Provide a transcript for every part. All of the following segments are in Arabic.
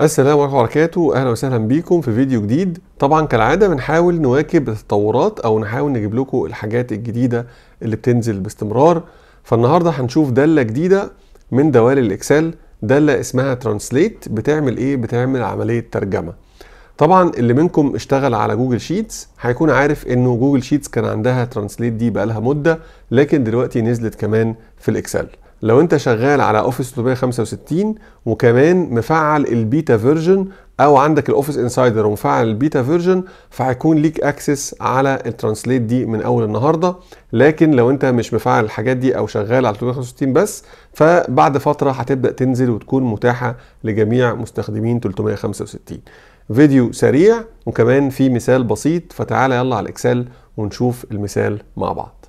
السلام عليكم وبركاته اهلا وسهلا بيكم في فيديو جديد طبعا كالعاده بنحاول نواكب التطورات او نحاول نجيب لكم الحاجات الجديده اللي بتنزل باستمرار فالنهارده هنشوف داله جديده من دوال الاكسل داله اسمها ترانسليت بتعمل ايه بتعمل عمليه ترجمه طبعا اللي منكم اشتغل على جوجل شيتس هيكون عارف انه جوجل شيتس كان عندها ترانسليت دي بقالها مده لكن دلوقتي نزلت كمان في الاكسل لو انت شغال على اوفيس 365 وكمان مفعل البيتا فيرجن او عندك الاوفيس انسايدر ومفعل البيتا فيرجن فهيكون ليك اكسس على الترانسليت دي من اول النهارده لكن لو انت مش مفعل الحاجات دي او شغال على 365 بس فبعد فتره هتبدا تنزل وتكون متاحه لجميع مستخدمين 365 فيديو سريع وكمان في مثال بسيط فتعالى يلا على الاكسل ونشوف المثال مع بعض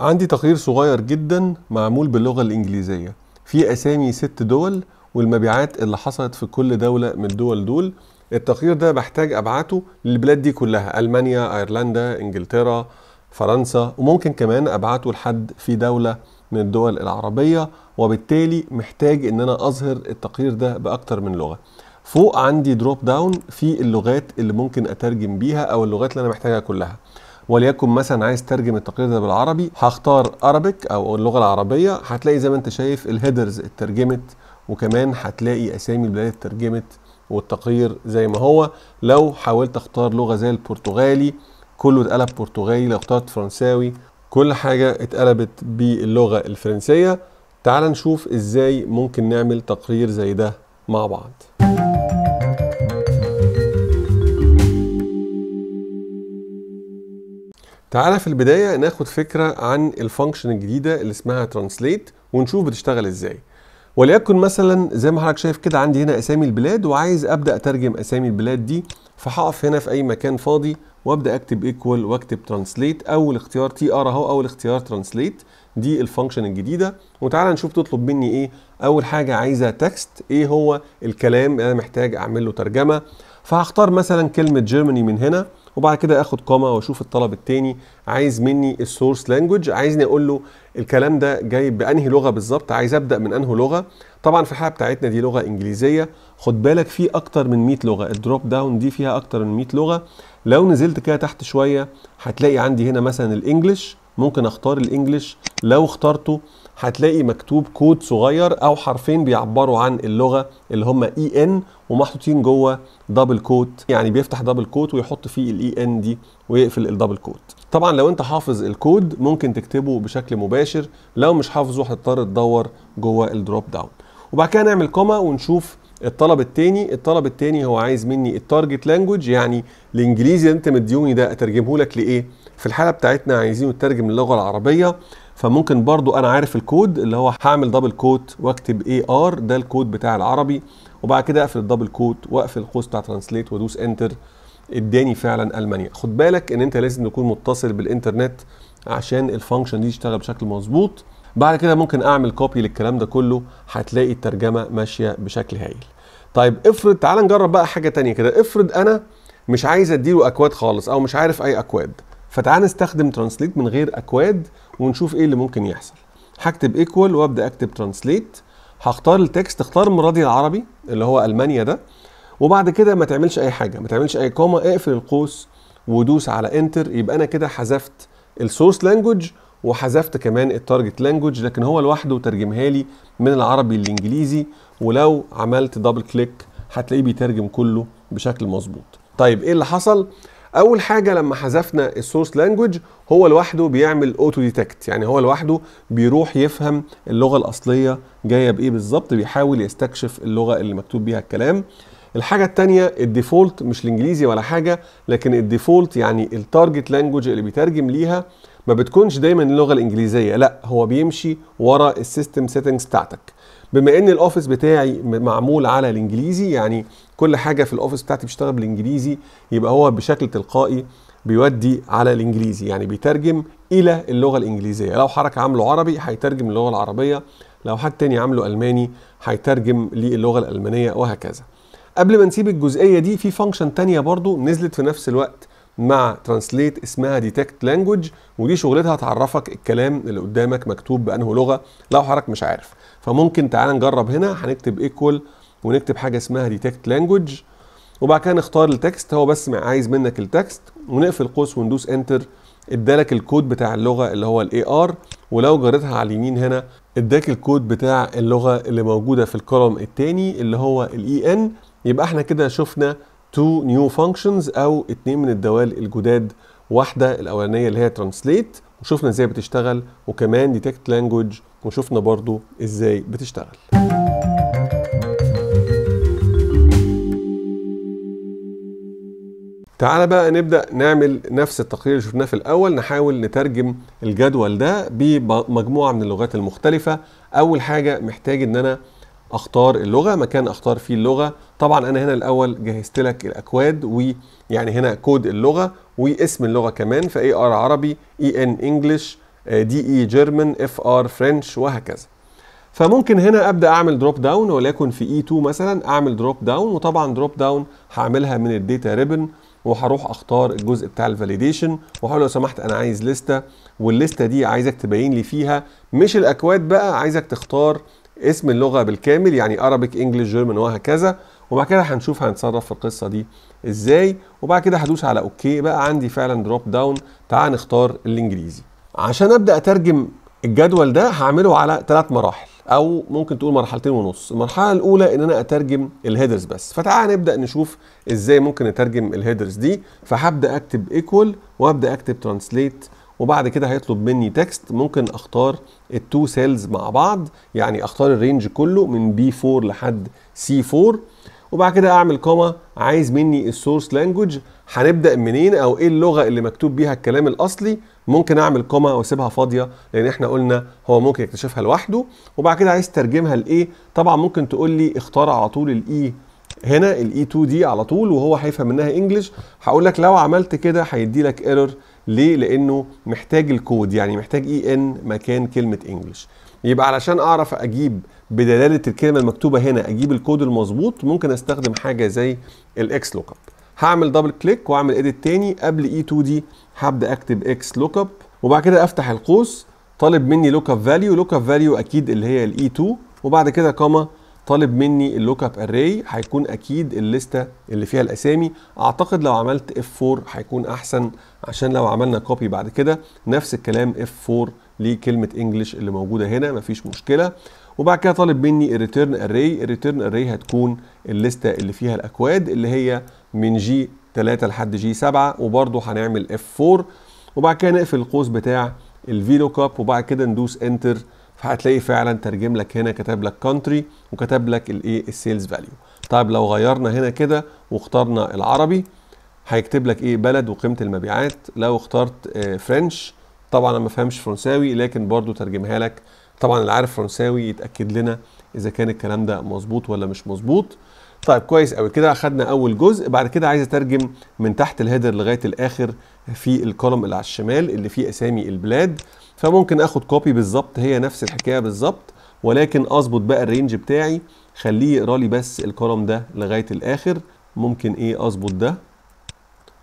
عندي تقرير صغير جدا معمول باللغة الإنجليزية في أسامي ست دول والمبيعات اللي حصلت في كل دولة من الدول دول التقرير ده بحتاج أبعته للبلاد دي كلها ألمانيا، أيرلندا، إنجلترا، فرنسا وممكن كمان أبعته لحد في دولة من الدول العربية وبالتالي محتاج إن أنا أظهر التقرير ده بأكتر من لغة فوق عندي دروب داون في اللغات اللي ممكن أترجم بيها أو اللغات اللي أنا محتاجها كلها وليكن مثلا عايز ترجم التقرير ده بالعربي هختار ارابيك او اللغه العربيه هتلاقي زي ما انت شايف الهيدرز اترجمت وكمان هتلاقي اسامي البلاد اترجمت والتقرير زي ما هو لو حاولت اختار لغه زي البرتغالي كله اتقلب برتغالي لو اخترت فرنساوي كل حاجه اتقلبت باللغه الفرنسيه تعال نشوف ازاي ممكن نعمل تقرير زي ده مع بعض تعالى في البداية ناخد فكرة عن الفانكشن الجديدة اللي اسمها ترانسليت ونشوف بتشتغل ازاي وليكن مثلا زي ما حضرتك شايف كده عندي هنا اسامي البلاد وعايز ابدا اترجم اسامي البلاد دي فهقف هنا في اي مكان فاضي وابدا اكتب ايكوال واكتب ترانسليت او الاختيار تي ار اهو او الاختيار ترانسليت دي الفانكشن الجديده وتعالى نشوف تطلب مني ايه اول حاجه عايزه تكست ايه هو الكلام اللي انا محتاج اعمل له ترجمه فهختار مثلا كلمه جيرماني من هنا وبعد كده اخد كوما واشوف الطلب التاني عايز مني السورس لانجوج عايزني اقول له الكلام ده جاي بانهي لغه بالظبط عايز ابدا من انهي لغه طبعا في الحاله بتاعتنا دي لغه انجليزيه خد بالك في اكتر من 100 لغه الدروب داون دي فيها اكتر من 100 لغه لو نزلت كده تحت شويه هتلاقي عندي هنا مثلا الانجليش ممكن اختار الانجليش لو اخترته هتلاقي مكتوب كود صغير او حرفين بيعبروا عن اللغه اللي هم اي e ان ومحطوطين جوه دبل كوت يعني بيفتح دبل كوت ويحط فيه الاي ان e دي ويقفل الدبل كوت طبعا لو انت حافظ الكود ممكن تكتبه بشكل مباشر لو مش حافظه هتضطر تدور جوه الدروب داون وبعد كده نعمل كوما ونشوف الطلب الثاني الطلب الثاني هو عايز مني التارجت لانجوج يعني الانجليزي اللي انت مديوني ده اترجمه لك لايه في الحاله بتاعتنا عايزينه يترجم للغه العربيه فممكن برضو انا عارف الكود اللي هو هعمل دبل كوت واكتب اي ار ده الكود بتاع العربي وبعد كده اقفل الدبل كوت واقفل القوس بتاع ترانسليت وادوس انتر اداني فعلا المانيا خد بالك ان انت لازم تكون متصل بالانترنت عشان الفانكشن دي تشتغل بشكل مظبوط بعد كده ممكن اعمل كوبي للكلام ده كله هتلاقي الترجمه ماشيه بشكل هايل طيب افرض تعال نجرب بقى حاجه تانية كده افرض انا مش عايز اديله اكواد خالص او مش عارف اي اكواد فتعال نستخدم ترانسليت من غير اكواد ونشوف ايه اللي ممكن يحصل هكتب ايكوال وابدا اكتب ترانسليت هختار التكست اختار مرادي العربي اللي هو المانيا ده وبعد كده ما تعملش اي حاجه ما تعملش اي كوما اقفل القوس ودوس على انتر يبقى انا كده حذفت السورس لانجوج وحذفت كمان التارجت لانجوج لكن هو لوحده ترجمها لي من العربي للانجليزي ولو عملت دبل كليك هتلاقيه بيترجم كله بشكل مظبوط طيب ايه اللي حصل اول حاجه لما حذفنا السورس لانجوج هو لوحده بيعمل اوتو ديتكت يعني هو لوحده بيروح يفهم اللغه الاصليه جايه بايه بالظبط بيحاول يستكشف اللغه اللي مكتوب بيها الكلام الحاجه الثانيه الديفولت مش الانجليزي ولا حاجه لكن الديفولت يعني التارجت لانجوج اللي بيترجم ليها ما بتكونش دايما اللغه الانجليزيه لا هو بيمشي ورا السيستم سيتنجز بتاعتك بما ان الاوفيس بتاعي معمول على الانجليزي يعني كل حاجه في الاوفيس بتاعتي بتشتغل بالانجليزي يبقى هو بشكل تلقائي بيودي على الانجليزي يعني بيترجم الى اللغه الانجليزيه لو حركه عامله عربي هيترجم اللغه العربيه لو حد تاني عامله الماني هيترجم للغه الالمانيه وهكذا قبل ما نسيب الجزئيه دي في فانكشن تانية برضو نزلت في نفس الوقت مع ترانسليت اسمها ديتكت لانجوج ودي شغلتها تعرفك الكلام اللي قدامك مكتوب بانه لغه لو حضرتك مش عارف فممكن تعالى نجرب هنا هنكتب ايكوال ونكتب حاجه اسمها ديتكت لانجوج وبعد كده نختار التكست هو بس عايز منك التكست ونقفل قوس وندوس انتر ادالك الكود بتاع اللغه اللي هو الاي ار ولو جريتها على اليمين هنا اداك الكود بتاع اللغه اللي موجوده في الكولوم الثاني اللي هو الاي ان e يبقى احنا كده شفنا تو نيو فانكشنز او اتنين من الدوال الجداد واحده الاولانيه اللي هي ترانسليت وشفنا ازاي بتشتغل وكمان ديتكت لانجوج وشفنا برضو ازاي بتشتغل تعالى بقى نبدا نعمل نفس التقرير اللي شفناه في الاول نحاول نترجم الجدول ده بمجموعه من اللغات المختلفه اول حاجه محتاج ان انا اختار اللغه مكان اختار فيه اللغه طبعا انا هنا الاول جهزت لك الاكواد ويعني هنا كود اللغه واسم اللغه كمان فاي ار عربي اي ان انجلش دي اي جيرمان اف ار فرنش وهكذا فممكن هنا ابدا اعمل دروب داون ولكن في اي e 2 مثلا اعمل دروب داون وطبعا دروب داون هعملها من الداتا ريبن وهروح اختار الجزء بتاع الفاليديشن وهقول لو سمحت انا عايز لسته والليسته دي عايزك تبين لي فيها مش الاكواد بقى عايزك تختار اسم اللغه بالكامل يعني Arabic English German وهكذا وبعد كده هنشوف هنتصرف في القصه دي ازاي وبعد كده هدوس على اوكي بقى عندي فعلا دروب داون تعال نختار الانجليزي عشان ابدا اترجم الجدول ده هعمله على ثلاث مراحل او ممكن تقول مرحلتين ونص المرحله الاولى ان انا اترجم الهيدرز بس فتعال نبدا نشوف ازاي ممكن اترجم الهيدرز دي فهبدا اكتب ايكوال وابدا اكتب ترانسليت وبعد كده هيطلب مني تكست ممكن اختار التو سيلز مع بعض يعني اختار الرينج كله من بي 4 لحد سي 4 وبعد كده اعمل كوما عايز مني السورس لانجوج هنبدا منين او ايه اللغه اللي مكتوب بيها الكلام الاصلي ممكن اعمل كوما واسيبها فاضيه لان احنا قلنا هو ممكن يكتشفها لوحده وبعد كده عايز ترجمها لايه طبعا ممكن تقول لي اختار على طول الاي e هنا الاي 2 دي على طول وهو هيفهم منها انجلش هقول لك لو عملت كده هيدي لك ايرور ليه لانه محتاج الكود يعني محتاج اي e ان مكان كلمه انجلش يبقى علشان اعرف اجيب بدلاله الكلمه المكتوبه هنا اجيب الكود المظبوط ممكن استخدم حاجه زي الاكس لوك اب هعمل دبل كليك واعمل ايديت تاني قبل اي 2 دي هبدا اكتب اكس لوك اب وبعد كده افتح القوس طالب مني لوك اب فاليو لوك اب فاليو اكيد اللي هي الاي 2 e وبعد كده كوما طالب مني اللوك اب اري هيكون اكيد الليسته اللي فيها الاسامي اعتقد لو عملت اف 4 هيكون احسن عشان لو عملنا كوبي بعد كده نفس الكلام اف 4 لكلمه انجلش اللي موجوده هنا مفيش مشكله وبعد كده طالب مني الريتيرن اري الريتيرن اري هتكون الليسته اللي فيها الاكواد اللي هي من جي 3 لحد جي 7 وبرده هنعمل اف 4 وبعد كده نقفل القوس بتاع الفيلو لوك اب وبعد كده ندوس انتر فهتلاقي فعلا ترجم لك هنا كتب لك كونتري وكتب لك الايه السيلز فاليو طيب لو غيرنا هنا كده واخترنا العربي هيكتب لك ايه بلد وقيمه المبيعات لو اخترت فرنش آه، طبعا انا ما فهمش فرنساوي لكن برضو ترجمها لك طبعا اللي عارف فرنساوي يتاكد لنا اذا كان الكلام ده مظبوط ولا مش مظبوط طيب كويس قوي كده اخدنا اول جزء بعد كده عايز اترجم من تحت الهيدر لغايه الاخر في الكولوم اللي على الشمال اللي فيه اسامي البلاد فممكن اخد كوبي بالظبط هي نفس الحكايه بالظبط ولكن اظبط بقى الرينج بتاعي خليه يقرا لي بس الكولوم ده لغايه الاخر ممكن ايه اظبط ده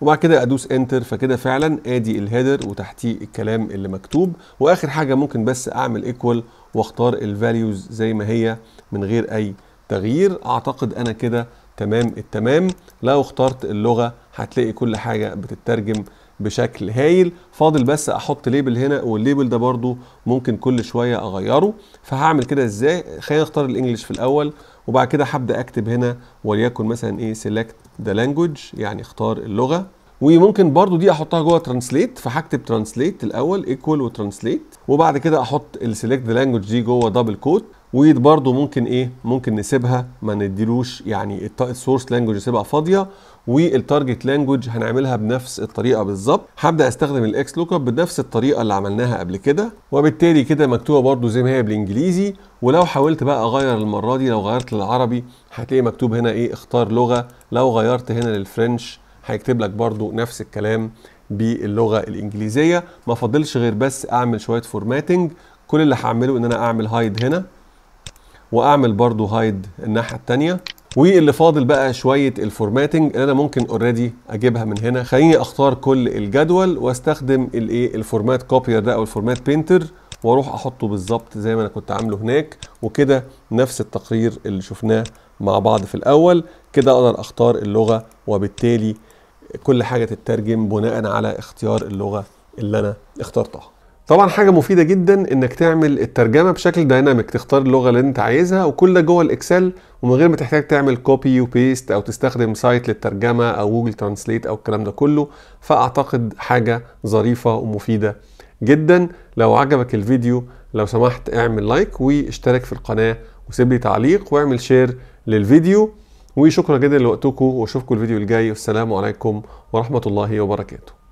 وبعد كده ادوس انتر فكده فعلا ادي الهيدر وتحتيه الكلام اللي مكتوب واخر حاجه ممكن بس اعمل ايكوال واختار الفاليوز زي ما هي من غير اي تغيير اعتقد انا كده تمام التمام لو اخترت اللغه هتلاقي كل حاجه بتترجم بشكل هايل فاضل بس احط ليبل هنا والليبل ده برضو ممكن كل شويه اغيره فهعمل كده ازاي خلينا اختار الانجليش في الاول وبعد كده هبدا اكتب هنا وليكن مثلا ايه سيلكت ذا لانجوج يعني اختار اللغه وممكن برضو دي احطها جوه ترانسليت فهكتب ترانسليت الاول ايكوال وترانسليت وبعد كده احط السيلكت ذا لانجوج دي جوه دبل كوت برضو ممكن ايه ممكن نسيبها ما نديلوش يعني السورس لانجوج نسيبها فاضيه والتارجت لانجوج هنعملها بنفس الطريقه بالظبط هبدا استخدم الاكس لوك اب بنفس الطريقه اللي عملناها قبل كده وبالتالي كده مكتوبه برضو زي ما هي بالانجليزي ولو حاولت بقى اغير المره دي لو غيرت للعربي هتلاقي مكتوب هنا ايه اختار لغه لو غيرت هنا للفرنش هيكتب لك برضو نفس الكلام باللغه الانجليزيه ما فاضلش غير بس اعمل شويه فورماتنج كل اللي هعمله ان انا اعمل هايد هنا واعمل برضو هايد الناحيه الثانيه واللي فاضل بقى شويه الفورماتنج اللي انا ممكن اوريدي اجيبها من هنا خليني اختار كل الجدول واستخدم الايه الفورمات كوبير ده او الفورمات بينتر واروح احطه بالظبط زي ما انا كنت عامله هناك وكده نفس التقرير اللي شفناه مع بعض في الاول كده اقدر اختار اللغه وبالتالي كل حاجه تترجم بناء على اختيار اللغه اللي انا اخترتها طبعا حاجه مفيده جدا انك تعمل الترجمه بشكل دايناميك تختار اللغه اللي انت عايزها وكل ده جوه الاكسل ومن غير ما تحتاج تعمل كوبي وبيست او تستخدم سايت للترجمه او جوجل ترانسليت او الكلام ده كله فاعتقد حاجه ظريفه ومفيده جدا لو عجبك الفيديو لو سمحت اعمل لايك واشترك في القناه وسيب لي تعليق واعمل شير للفيديو وشكرا جدا لوقتكم واشوفكم الفيديو الجاي والسلام عليكم ورحمه الله وبركاته